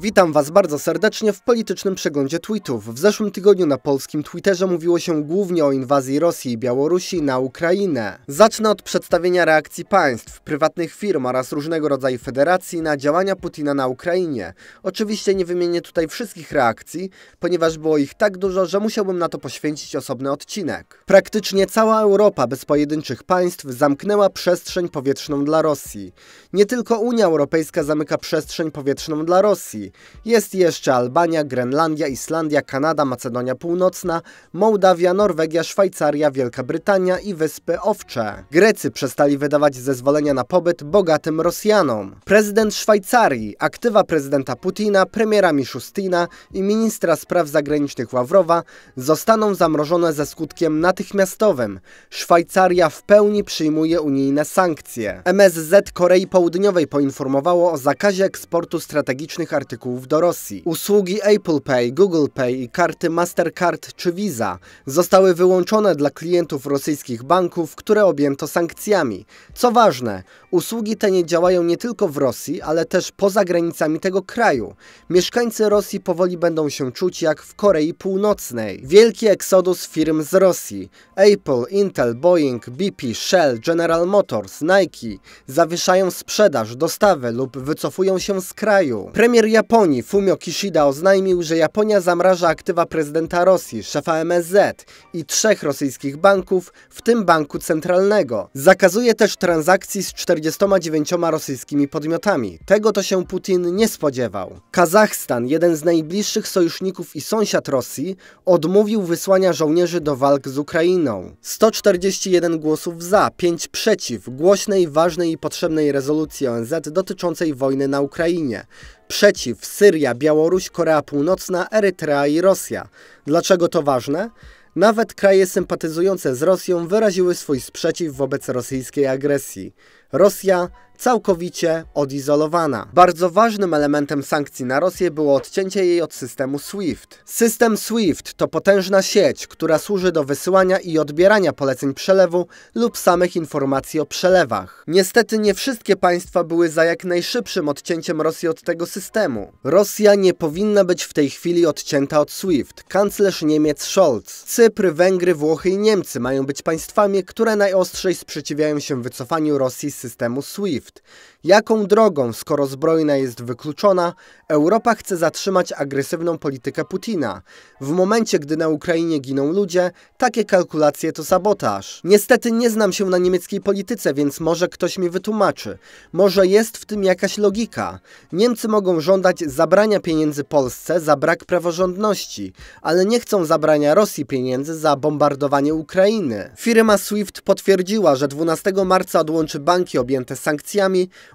Witam Was bardzo serdecznie w politycznym przeglądzie tweetów. W zeszłym tygodniu na polskim Twitterze mówiło się głównie o inwazji Rosji i Białorusi na Ukrainę. Zacznę od przedstawienia reakcji państw, prywatnych firm oraz różnego rodzaju federacji na działania Putina na Ukrainie. Oczywiście nie wymienię tutaj wszystkich reakcji, ponieważ było ich tak dużo, że musiałbym na to poświęcić osobny odcinek. Praktycznie cała Europa bez pojedynczych państw zamknęła przestrzeń powietrzną dla Rosji. Nie tylko Unia Europejska zamyka przestrzeń powietrzną dla Rosji. Jest jeszcze Albania, Grenlandia, Islandia, Kanada, Macedonia Północna, Mołdawia, Norwegia, Szwajcaria, Wielka Brytania i Wyspy Owcze. Grecy przestali wydawać zezwolenia na pobyt bogatym Rosjanom. Prezydent Szwajcarii, aktywa prezydenta Putina, premiera Miszustina i ministra spraw zagranicznych Ławrowa zostaną zamrożone ze skutkiem natychmiastowym. Szwajcaria w pełni przyjmuje unijne sankcje. MSZ Korei Południowej poinformowało o zakazie eksportu strategicznych artykułów artykułów do Rosji. Usługi Apple Pay, Google Pay i karty Mastercard czy Visa zostały wyłączone dla klientów rosyjskich banków, które objęto sankcjami. Co ważne, usługi te nie działają nie tylko w Rosji, ale też poza granicami tego kraju. Mieszkańcy Rosji powoli będą się czuć jak w Korei Północnej. Wielki eksodus firm z Rosji. Apple, Intel, Boeing, BP, Shell, General Motors, Nike zawieszają sprzedaż, dostawy lub wycofują się z kraju. Premier Japonii Japonii Fumio Kishida oznajmił, że Japonia zamraża aktywa prezydenta Rosji, szefa MSZ i trzech rosyjskich banków, w tym banku centralnego. Zakazuje też transakcji z 49 rosyjskimi podmiotami. Tego to się Putin nie spodziewał. Kazachstan, jeden z najbliższych sojuszników i sąsiad Rosji, odmówił wysłania żołnierzy do walk z Ukrainą. 141 głosów za, 5 przeciw, głośnej, ważnej i potrzebnej rezolucji ONZ dotyczącej wojny na Ukrainie. Przeciw Syria, Białoruś, Korea Północna, Erytrea i Rosja. Dlaczego to ważne? Nawet kraje sympatyzujące z Rosją wyraziły swój sprzeciw wobec rosyjskiej agresji. Rosja całkowicie odizolowana. Bardzo ważnym elementem sankcji na Rosję było odcięcie jej od systemu SWIFT. System SWIFT to potężna sieć, która służy do wysyłania i odbierania poleceń przelewu lub samych informacji o przelewach. Niestety nie wszystkie państwa były za jak najszybszym odcięciem Rosji od tego systemu. Rosja nie powinna być w tej chwili odcięta od SWIFT. Kanclerz Niemiec Scholz. Cypr, Węgry, Włochy i Niemcy mają być państwami, które najostrzej sprzeciwiają się wycofaniu Rosji z systemu SWIFT. Swift. Jaką drogą, skoro zbrojna jest wykluczona, Europa chce zatrzymać agresywną politykę Putina? W momencie, gdy na Ukrainie giną ludzie, takie kalkulacje to sabotaż. Niestety nie znam się na niemieckiej polityce, więc może ktoś mi wytłumaczy. Może jest w tym jakaś logika. Niemcy mogą żądać zabrania pieniędzy Polsce za brak praworządności, ale nie chcą zabrania Rosji pieniędzy za bombardowanie Ukrainy. Firma Swift potwierdziła, że 12 marca odłączy banki objęte sankcjami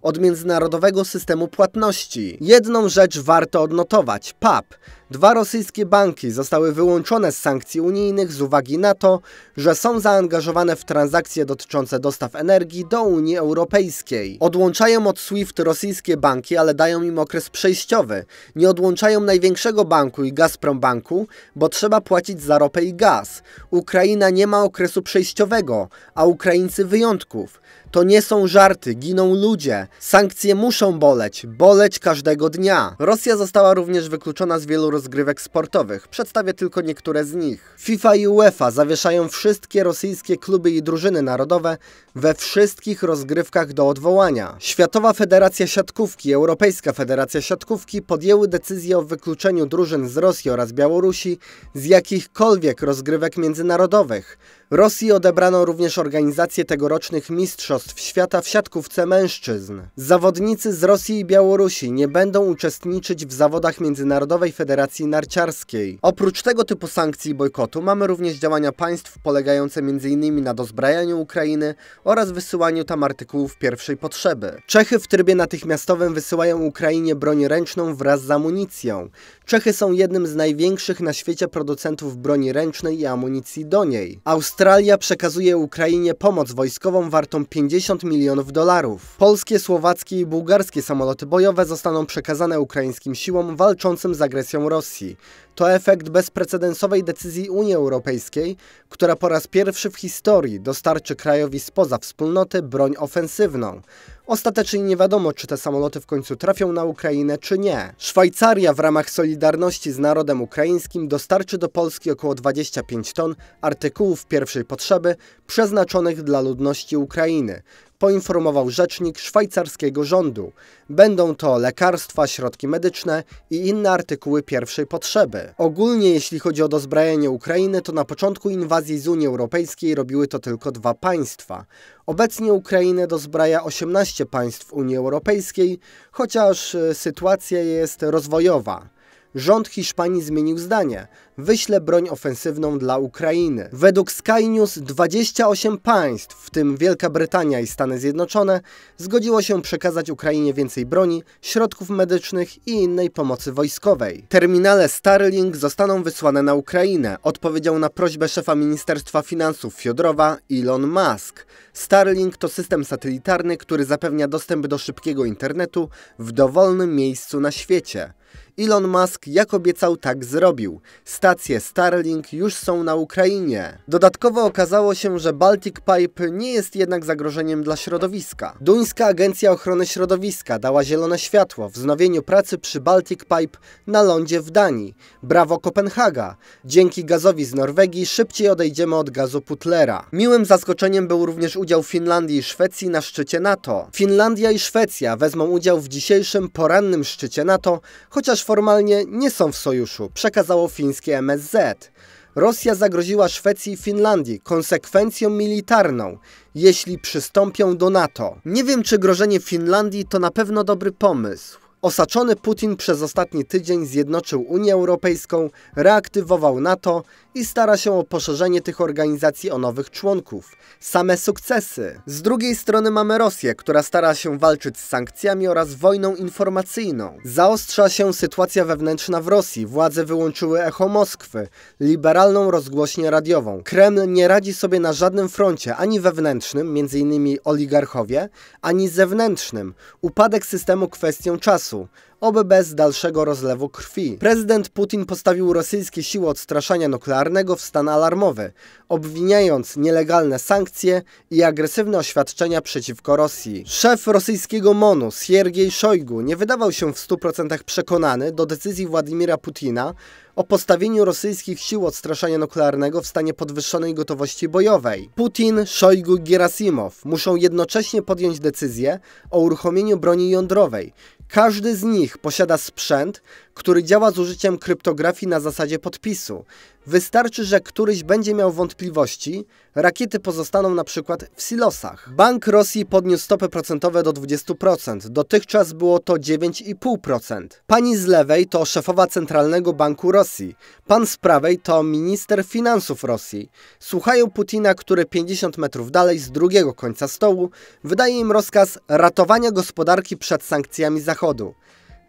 od międzynarodowego systemu płatności. Jedną rzecz warto odnotować. PAP. Dwa rosyjskie banki zostały wyłączone z sankcji unijnych z uwagi na to, że są zaangażowane w transakcje dotyczące dostaw energii do Unii Europejskiej. Odłączają od SWIFT rosyjskie banki, ale dają im okres przejściowy. Nie odłączają największego banku i Gazprom Banku, bo trzeba płacić za ropę i gaz. Ukraina nie ma okresu przejściowego, a Ukraińcy wyjątków. To nie są żarty, giną ludzie. Sankcje muszą boleć, boleć każdego dnia. Rosja została również wykluczona z wielu rozgrywek sportowych. Przedstawię tylko niektóre z nich. FIFA i UEFA zawieszają wszystkie rosyjskie kluby i drużyny narodowe we wszystkich rozgrywkach do odwołania. Światowa Federacja Siatkówki i Europejska Federacja Siatkówki podjęły decyzję o wykluczeniu drużyn z Rosji oraz Białorusi z jakichkolwiek rozgrywek międzynarodowych. Rosji odebrano również organizację tegorocznych Mistrzostw Świata w siatkówce mężczyzn. Zawodnicy z Rosji i Białorusi nie będą uczestniczyć w zawodach Międzynarodowej Federacji Narciarskiej. Oprócz tego typu sankcji i bojkotu mamy również działania państw polegające m.in. na dozbrajaniu Ukrainy oraz wysyłaniu tam artykułów pierwszej potrzeby. Czechy w trybie natychmiastowym wysyłają Ukrainie broń ręczną wraz z amunicją. Czechy są jednym z największych na świecie producentów broni ręcznej i amunicji do niej. Australia przekazuje Ukrainie pomoc wojskową wartą 50 milionów dolarów. Polskie, słowackie i bułgarskie samoloty bojowe zostaną przekazane ukraińskim siłom walczącym z agresją Rosji to efekt bezprecedensowej decyzji Unii Europejskiej, która po raz pierwszy w historii dostarczy krajowi spoza wspólnoty broń ofensywną. Ostatecznie nie wiadomo, czy te samoloty w końcu trafią na Ukrainę, czy nie. Szwajcaria w ramach solidarności z narodem ukraińskim dostarczy do Polski około 25 ton artykułów pierwszej potrzeby przeznaczonych dla ludności Ukrainy, poinformował rzecznik szwajcarskiego rządu. Będą to lekarstwa, środki medyczne i inne artykuły pierwszej potrzeby. Ogólnie jeśli chodzi o dozbrajanie Ukrainy, to na początku inwazji z Unii Europejskiej robiły to tylko dwa państwa. Obecnie Ukrainę dozbraja 18 państw Unii Europejskiej, chociaż e, sytuacja jest rozwojowa. Rząd Hiszpanii zmienił zdanie. Wyśle broń ofensywną dla Ukrainy. Według Sky News 28 państw, w tym Wielka Brytania i Stany Zjednoczone, zgodziło się przekazać Ukrainie więcej broni, środków medycznych i innej pomocy wojskowej. Terminale Starlink zostaną wysłane na Ukrainę, odpowiedział na prośbę szefa Ministerstwa Finansów Fiodrowa Elon Musk. Starlink to system satelitarny, który zapewnia dostęp do szybkiego internetu w dowolnym miejscu na świecie. Elon Musk, jak obiecał, tak zrobił. Stacje Starlink już są na Ukrainie. Dodatkowo okazało się, że Baltic Pipe nie jest jednak zagrożeniem dla środowiska. Duńska Agencja Ochrony Środowiska dała zielone światło wznowieniu pracy przy Baltic Pipe na lądzie w Danii. Brawo Kopenhaga! Dzięki gazowi z Norwegii szybciej odejdziemy od gazu Putlera. Miłym zaskoczeniem był również udział Finlandii i Szwecji na szczycie NATO. Finlandia i Szwecja wezmą udział w dzisiejszym porannym szczycie NATO, choć chociaż formalnie nie są w sojuszu, przekazało fińskie MSZ. Rosja zagroziła Szwecji i Finlandii konsekwencją militarną, jeśli przystąpią do NATO. Nie wiem, czy grożenie Finlandii to na pewno dobry pomysł. Osaczony Putin przez ostatni tydzień zjednoczył Unię Europejską, reaktywował NATO i stara się o poszerzenie tych organizacji o nowych członków. Same sukcesy. Z drugiej strony mamy Rosję, która stara się walczyć z sankcjami oraz wojną informacyjną. Zaostrza się sytuacja wewnętrzna w Rosji, władze wyłączyły echo Moskwy, liberalną rozgłośnię radiową. Kreml nie radzi sobie na żadnym froncie, ani wewnętrznym, m.in. oligarchowie, ani zewnętrznym. Upadek systemu kwestią czasu czasu, oby bez dalszego rozlewu krwi. Prezydent Putin postawił rosyjskie siły odstraszania nuklearnego w stan alarmowy, obwiniając nielegalne sankcje i agresywne oświadczenia przeciwko Rosji. Szef rosyjskiego MONU, Siergiej Szojgu, nie wydawał się w 100% przekonany do decyzji Władimira Putina o postawieniu rosyjskich sił odstraszania nuklearnego w stanie podwyższonej gotowości bojowej. Putin, Szojgu i Gerasimow muszą jednocześnie podjąć decyzję o uruchomieniu broni jądrowej, każdy z nich posiada sprzęt, który działa z użyciem kryptografii na zasadzie podpisu. Wystarczy, że któryś będzie miał wątpliwości, rakiety pozostaną na przykład w silosach. Bank Rosji podniósł stopy procentowe do 20%, dotychczas było to 9,5%. Pani z lewej to szefowa Centralnego Banku Rosji, pan z prawej to minister finansów Rosji. Słuchają Putina, który 50 metrów dalej z drugiego końca stołu wydaje im rozkaz ratowania gospodarki przed sankcjami zachodnimi zachodu.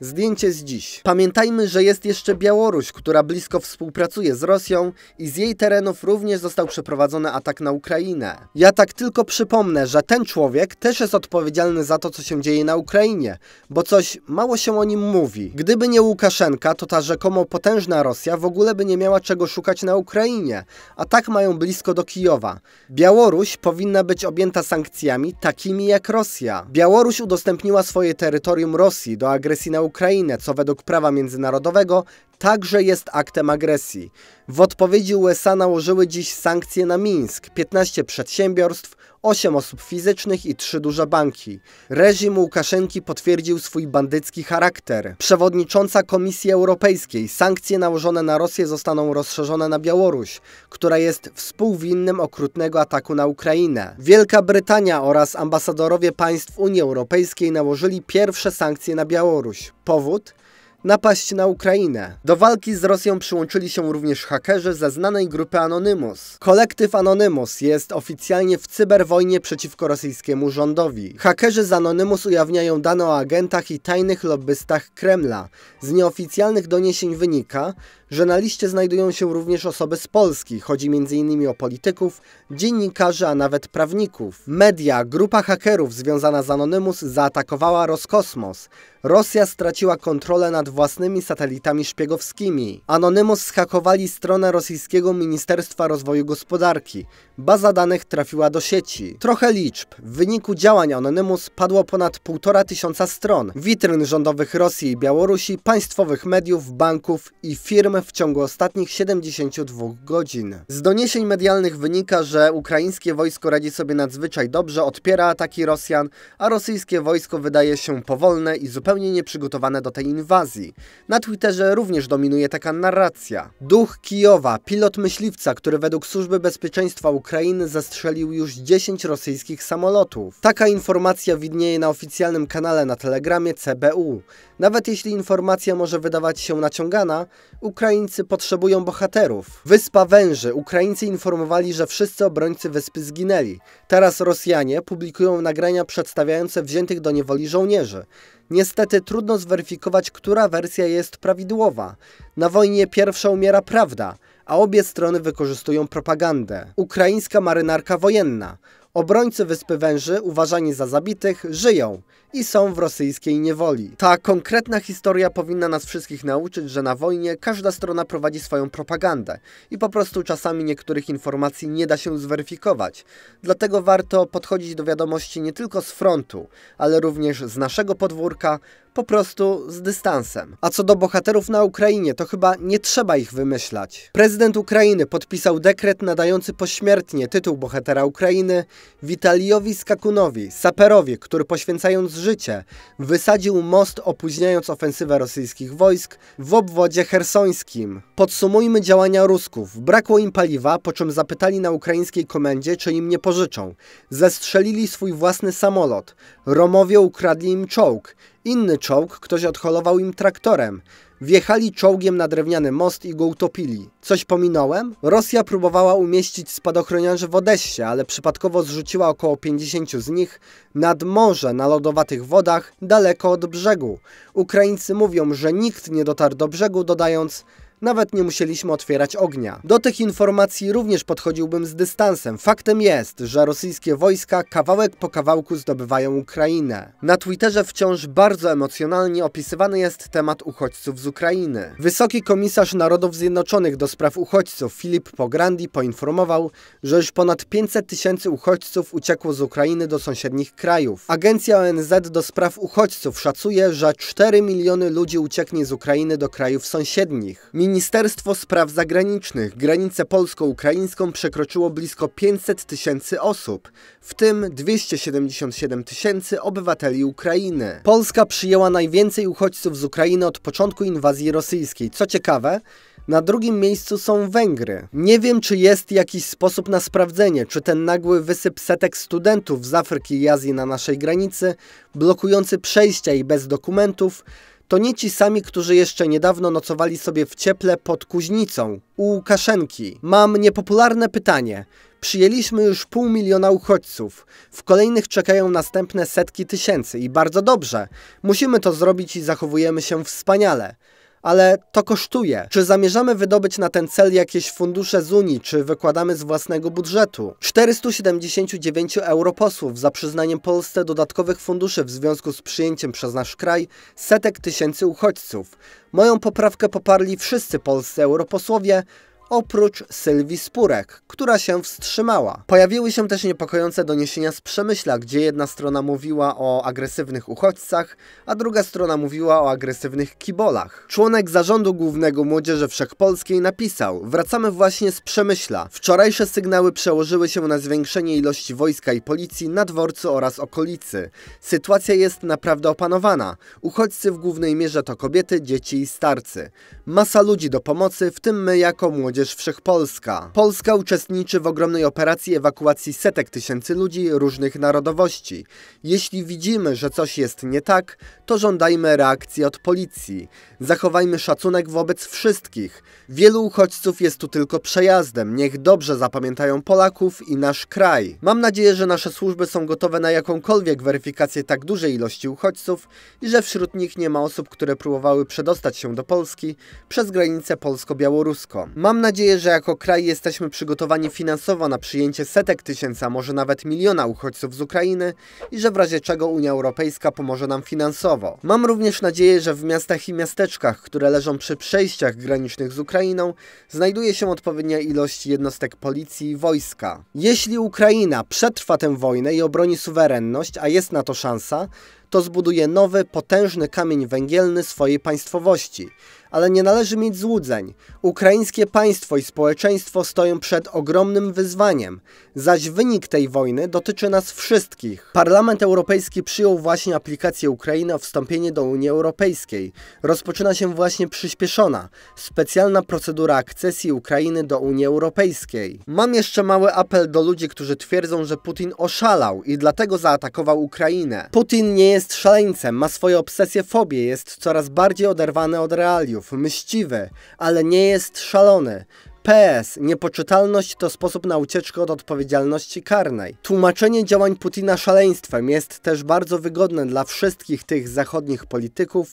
Zdjęcie z dziś. Pamiętajmy, że jest jeszcze Białoruś, która blisko współpracuje z Rosją i z jej terenów również został przeprowadzony atak na Ukrainę. Ja tak tylko przypomnę, że ten człowiek też jest odpowiedzialny za to, co się dzieje na Ukrainie, bo coś mało się o nim mówi. Gdyby nie Łukaszenka, to ta rzekomo potężna Rosja w ogóle by nie miała czego szukać na Ukrainie, a tak mają blisko do Kijowa. Białoruś powinna być objęta sankcjami takimi jak Rosja. Białoruś udostępniła swoje terytorium Rosji do agresji na Ukrainę Ukrainę, co według prawa międzynarodowego także jest aktem agresji. W odpowiedzi USA nałożyły dziś sankcje na Mińsk, 15 przedsiębiorstw, 8 osób fizycznych i 3 duże banki. Reżim Łukaszenki potwierdził swój bandycki charakter. Przewodnicząca Komisji Europejskiej sankcje nałożone na Rosję zostaną rozszerzone na Białoruś, która jest współwinnym okrutnego ataku na Ukrainę. Wielka Brytania oraz ambasadorowie państw Unii Europejskiej nałożyli pierwsze sankcje na Białoruś. Powód? napaść na Ukrainę. Do walki z Rosją przyłączyli się również hakerzy ze znanej grupy Anonymous. Kolektyw Anonymous jest oficjalnie w cyberwojnie przeciwko rosyjskiemu rządowi. Hakerzy z Anonymous ujawniają dane o agentach i tajnych lobbystach Kremla. Z nieoficjalnych doniesień wynika, że na liście znajdują się również osoby z Polski. Chodzi m.in. o polityków, dziennikarzy, a nawet prawników. Media, grupa hakerów związana z Anonymous zaatakowała Roskosmos. Rosja straciła kontrolę nad własnymi satelitami szpiegowskimi. Anonymous zhakowali stronę rosyjskiego Ministerstwa Rozwoju Gospodarki. Baza danych trafiła do sieci. Trochę liczb. W wyniku działań Anonymous padło ponad półtora tysiąca stron. Witryn rządowych Rosji i Białorusi, państwowych mediów, banków i firm w ciągu ostatnich 72 godzin. Z doniesień medialnych wynika, że ukraińskie wojsko radzi sobie nadzwyczaj dobrze, odpiera ataki Rosjan, a rosyjskie wojsko wydaje się powolne i zupełnie zupełnie nieprzygotowane do tej inwazji. Na Twitterze również dominuje taka narracja. Duch Kijowa, pilot myśliwca, który według Służby Bezpieczeństwa Ukrainy zastrzelił już 10 rosyjskich samolotów. Taka informacja widnieje na oficjalnym kanale na Telegramie CBU. Nawet jeśli informacja może wydawać się naciągana, Ukraińcy potrzebują bohaterów. Wyspa Węży. Ukraińcy informowali, że wszyscy obrońcy wyspy zginęli. Teraz Rosjanie publikują nagrania przedstawiające wziętych do niewoli żołnierzy. Niestety trudno zweryfikować, która wersja jest prawidłowa. Na wojnie pierwsza umiera prawda, a obie strony wykorzystują propagandę. Ukraińska marynarka wojenna. Obrońcy Wyspy Węży, uważani za zabitych, żyją i są w rosyjskiej niewoli. Ta konkretna historia powinna nas wszystkich nauczyć, że na wojnie każda strona prowadzi swoją propagandę i po prostu czasami niektórych informacji nie da się zweryfikować. Dlatego warto podchodzić do wiadomości nie tylko z frontu, ale również z naszego podwórka, po prostu z dystansem. A co do bohaterów na Ukrainie, to chyba nie trzeba ich wymyślać. Prezydent Ukrainy podpisał dekret nadający pośmiertnie tytuł bohatera Ukrainy Witalijowi Skakunowi, saperowi, który poświęcając życie wysadził most opóźniając ofensywę rosyjskich wojsk w obwodzie hersońskim. Podsumujmy działania Rusków. Brakło im paliwa, po czym zapytali na ukraińskiej komendzie, czy im nie pożyczą. Zestrzelili swój własny samolot. Romowie ukradli im czołg. Inny czołg ktoś odholował im traktorem. Wjechali czołgiem na drewniany most i go utopili. Coś pominąłem? Rosja próbowała umieścić spadochroniarzy w Odessie, ale przypadkowo zrzuciła około 50 z nich nad morze na lodowatych wodach, daleko od brzegu. Ukraińcy mówią, że nikt nie dotarł do brzegu, dodając nawet nie musieliśmy otwierać ognia. Do tych informacji również podchodziłbym z dystansem. Faktem jest, że rosyjskie wojska kawałek po kawałku zdobywają Ukrainę. Na Twitterze wciąż bardzo emocjonalnie opisywany jest temat uchodźców z Ukrainy. Wysoki komisarz Narodów Zjednoczonych do spraw uchodźców Filip Pograndi poinformował, że już ponad 500 tysięcy uchodźców uciekło z Ukrainy do sąsiednich krajów. Agencja ONZ do spraw uchodźców szacuje, że 4 miliony ludzi ucieknie z Ukrainy do krajów sąsiednich. Min Ministerstwo Spraw Zagranicznych granicę polsko-ukraińską przekroczyło blisko 500 tysięcy osób, w tym 277 tysięcy obywateli Ukrainy. Polska przyjęła najwięcej uchodźców z Ukrainy od początku inwazji rosyjskiej. Co ciekawe, na drugim miejscu są Węgry. Nie wiem, czy jest jakiś sposób na sprawdzenie, czy ten nagły wysyp setek studentów z Afryki i Azji na naszej granicy, blokujący przejścia i bez dokumentów, to nie ci sami, którzy jeszcze niedawno nocowali sobie w cieple pod Kuźnicą, u Łukaszenki. Mam niepopularne pytanie. Przyjęliśmy już pół miliona uchodźców. W kolejnych czekają następne setki tysięcy i bardzo dobrze. Musimy to zrobić i zachowujemy się wspaniale ale to kosztuje. Czy zamierzamy wydobyć na ten cel jakieś fundusze z Unii, czy wykładamy z własnego budżetu? 479 europosłów za przyznaniem Polsce dodatkowych funduszy w związku z przyjęciem przez nasz kraj setek tysięcy uchodźców. Moją poprawkę poparli wszyscy polscy europosłowie, oprócz Sylwii Spurek, która się wstrzymała. Pojawiły się też niepokojące doniesienia z Przemyśla, gdzie jedna strona mówiła o agresywnych uchodźcach, a druga strona mówiła o agresywnych kibolach. Członek zarządu głównego Młodzieży Wszechpolskiej napisał Wracamy właśnie z Przemyśla. Wczorajsze sygnały przełożyły się na zwiększenie ilości wojska i policji na dworcu oraz okolicy. Sytuacja jest naprawdę opanowana. Uchodźcy w głównej mierze to kobiety, dzieci i starcy. Masa ludzi do pomocy, w tym my jako młodzież Młodzież Wszechpolska. Polska uczestniczy w ogromnej operacji ewakuacji setek tysięcy ludzi różnych narodowości. Jeśli widzimy, że coś jest nie tak, to żądajmy reakcji od policji. Zachowajmy szacunek wobec wszystkich. Wielu uchodźców jest tu tylko przejazdem. Niech dobrze zapamiętają Polaków i nasz kraj. Mam nadzieję, że nasze służby są gotowe na jakąkolwiek weryfikację tak dużej ilości uchodźców i że wśród nich nie ma osób, które próbowały przedostać się do Polski przez granicę polsko-białoruską. Mam nadzieję, nadzieję, że jako kraj jesteśmy przygotowani finansowo na przyjęcie setek tysięcy, a może nawet miliona uchodźców z Ukrainy i że w razie czego Unia Europejska pomoże nam finansowo. Mam również nadzieję, że w miastach i miasteczkach, które leżą przy przejściach granicznych z Ukrainą, znajduje się odpowiednia ilość jednostek policji i wojska. Jeśli Ukraina przetrwa tę wojnę i obroni suwerenność, a jest na to szansa, to zbuduje nowy, potężny kamień węgielny swojej państwowości – ale nie należy mieć złudzeń. Ukraińskie państwo i społeczeństwo stoją przed ogromnym wyzwaniem, zaś wynik tej wojny dotyczy nas wszystkich. Parlament Europejski przyjął właśnie aplikację Ukrainy o wstąpienie do Unii Europejskiej. Rozpoczyna się właśnie przyspieszona, specjalna procedura akcesji Ukrainy do Unii Europejskiej. Mam jeszcze mały apel do ludzi, którzy twierdzą, że Putin oszalał i dlatego zaatakował Ukrainę. Putin nie jest szaleńcem, ma swoje obsesje fobie, jest coraz bardziej oderwany od realiów agentów, mściwe, ale nie jest szalone. PS. Niepoczytalność to sposób na ucieczkę od odpowiedzialności karnej. Tłumaczenie działań Putina szaleństwem jest też bardzo wygodne dla wszystkich tych zachodnich polityków,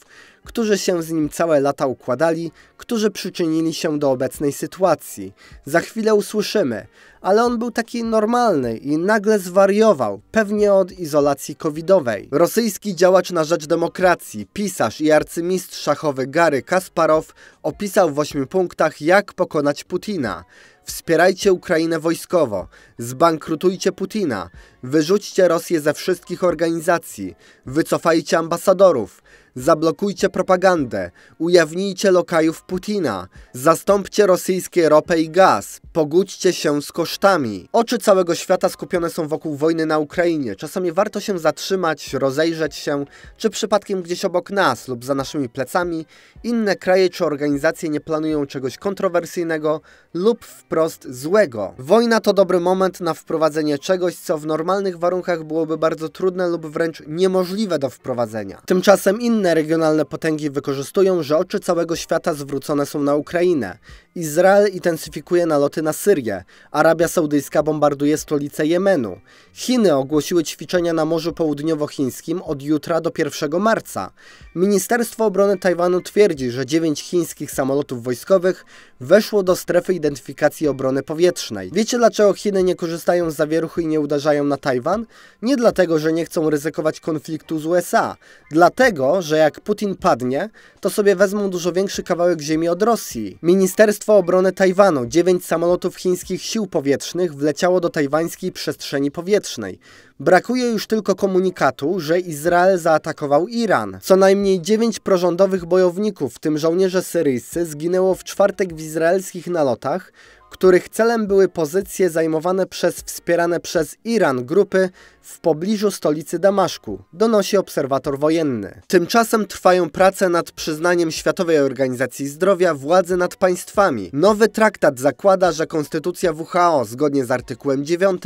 którzy się z nim całe lata układali, którzy przyczynili się do obecnej sytuacji. Za chwilę usłyszymy, ale on był taki normalny i nagle zwariował, pewnie od izolacji covidowej. Rosyjski działacz na rzecz demokracji, pisarz i arcymistrz szachowy Gary Kasparow opisał w ośmiu punktach, jak pokonać Putina. Wspierajcie Ukrainę wojskowo, zbankrutujcie Putina, wyrzućcie Rosję ze wszystkich organizacji, wycofajcie ambasadorów, Zablokujcie propagandę, ujawnijcie lokajów Putina, zastąpcie rosyjskie ropę i gaz, pogódźcie się z kosztami. Oczy całego świata skupione są wokół wojny na Ukrainie. Czasami warto się zatrzymać, rozejrzeć się, czy przypadkiem gdzieś obok nas lub za naszymi plecami inne kraje czy organizacje nie planują czegoś kontrowersyjnego lub wprost złego. Wojna to dobry moment na wprowadzenie czegoś, co w normalnych warunkach byłoby bardzo trudne lub wręcz niemożliwe do wprowadzenia. Tymczasem inne regionalne potęgi wykorzystują, że oczy całego świata zwrócone są na Ukrainę. Izrael intensyfikuje naloty na Syrię, Arabia Saudyjska bombarduje stolicę Jemenu. Chiny ogłosiły ćwiczenia na Morzu Południowochińskim od jutra do 1 marca. Ministerstwo Obrony Tajwanu twierdzi, że 9 chińskich samolotów wojskowych weszło do strefy identyfikacji obrony powietrznej. Wiecie dlaczego Chiny nie korzystają z zawieruchu i nie uderzają na Tajwan? Nie dlatego, że nie chcą ryzykować konfliktu z USA. Dlatego, że jak Putin padnie, to sobie wezmą dużo większy kawałek ziemi od Rosji. Ministerstwo Obrony Tajwanu, 9 samolotów chińskich sił powietrznych wleciało do tajwańskiej przestrzeni powietrznej. Brakuje już tylko komunikatu, że Izrael zaatakował Iran. Co najmniej 9 prorządowych bojowników, w tym żołnierze syryjscy, zginęło w czwartek w izraelskich nalotach, których celem były pozycje zajmowane przez wspierane przez Iran grupy w pobliżu stolicy Damaszku, donosi obserwator wojenny. Tymczasem trwają prace nad przyznaniem Światowej Organizacji Zdrowia władzy nad państwami. Nowy traktat zakłada, że konstytucja WHO, zgodnie z artykułem 9,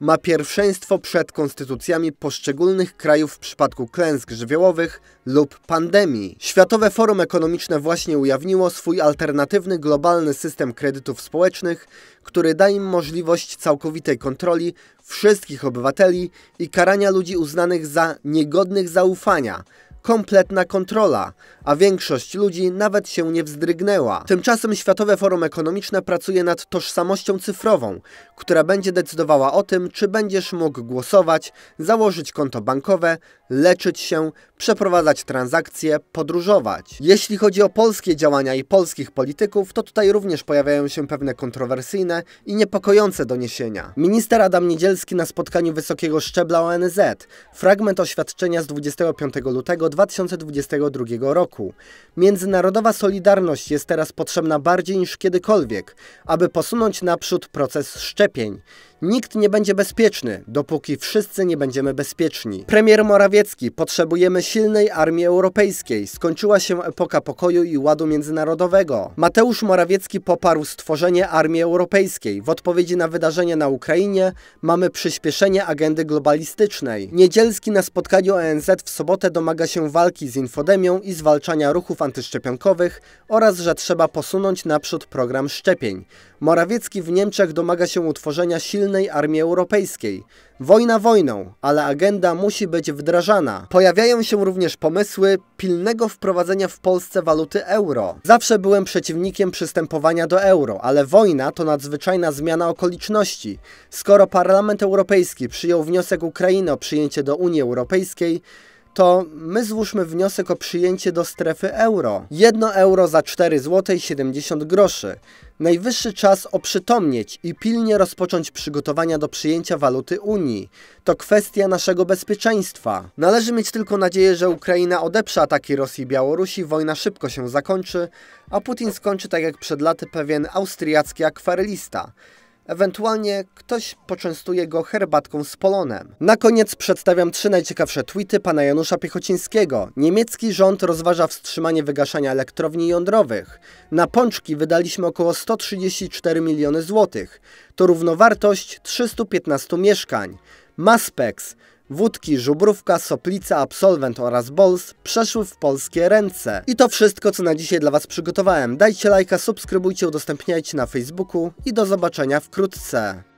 ma pierwszeństwo przed konstytucjami poszczególnych krajów w przypadku klęsk żywiołowych lub pandemii. Światowe Forum Ekonomiczne właśnie ujawniło swój alternatywny globalny system kredytów społecznych, który da im możliwość całkowitej kontroli wszystkich obywateli i karania ludzi uznanych za niegodnych zaufania, kompletna kontrola, a większość ludzi nawet się nie wzdrygnęła. Tymczasem Światowe Forum Ekonomiczne pracuje nad tożsamością cyfrową, która będzie decydowała o tym, czy będziesz mógł głosować, założyć konto bankowe, leczyć się, przeprowadzać transakcje, podróżować. Jeśli chodzi o polskie działania i polskich polityków, to tutaj również pojawiają się pewne kontrowersyjne i niepokojące doniesienia. Minister Adam Niedzielski na spotkaniu wysokiego szczebla ONZ, fragment oświadczenia z 25 lutego 2022 roku. Międzynarodowa solidarność jest teraz potrzebna bardziej niż kiedykolwiek, aby posunąć naprzód proces szczepień. Nikt nie będzie bezpieczny, dopóki wszyscy nie będziemy bezpieczni. Premier Morawiecki, potrzebujemy silnej armii europejskiej. Skończyła się epoka pokoju i ładu międzynarodowego. Mateusz Morawiecki poparł stworzenie armii europejskiej. W odpowiedzi na wydarzenia na Ukrainie mamy przyspieszenie agendy globalistycznej. Niedzielski na spotkaniu ONZ w sobotę domaga się walki z infodemią i zwalczania ruchów antyszczepionkowych oraz że trzeba posunąć naprzód program szczepień. Morawiecki w Niemczech domaga się utworzenia silnej armii europejskiej. Wojna wojną, ale agenda musi być wdrażana. Pojawiają się również pomysły pilnego wprowadzenia w Polsce waluty euro. Zawsze byłem przeciwnikiem przystępowania do euro, ale wojna to nadzwyczajna zmiana okoliczności. Skoro Parlament Europejski przyjął wniosek Ukrainy o przyjęcie do Unii Europejskiej, to my złóżmy wniosek o przyjęcie do strefy euro. 1 euro za 4 zł groszy. Najwyższy czas oprzytomnieć i pilnie rozpocząć przygotowania do przyjęcia waluty Unii. To kwestia naszego bezpieczeństwa. Należy mieć tylko nadzieję, że Ukraina odeprze ataki Rosji i Białorusi, wojna szybko się zakończy, a Putin skończy tak jak przed laty pewien austriacki akwarelista – Ewentualnie ktoś poczęstuje go herbatką z polonem. Na koniec przedstawiam trzy najciekawsze tweety pana Janusza Piechocińskiego. Niemiecki rząd rozważa wstrzymanie wygaszania elektrowni jądrowych. Na pączki wydaliśmy około 134 miliony złotych. To równowartość 315 mieszkań. Maspex Wódki Żubrówka, Soplica, Absolwent oraz Bols przeszły w polskie ręce. I to wszystko, co na dzisiaj dla Was przygotowałem. Dajcie lajka, subskrybujcie, udostępniajcie na Facebooku i do zobaczenia wkrótce.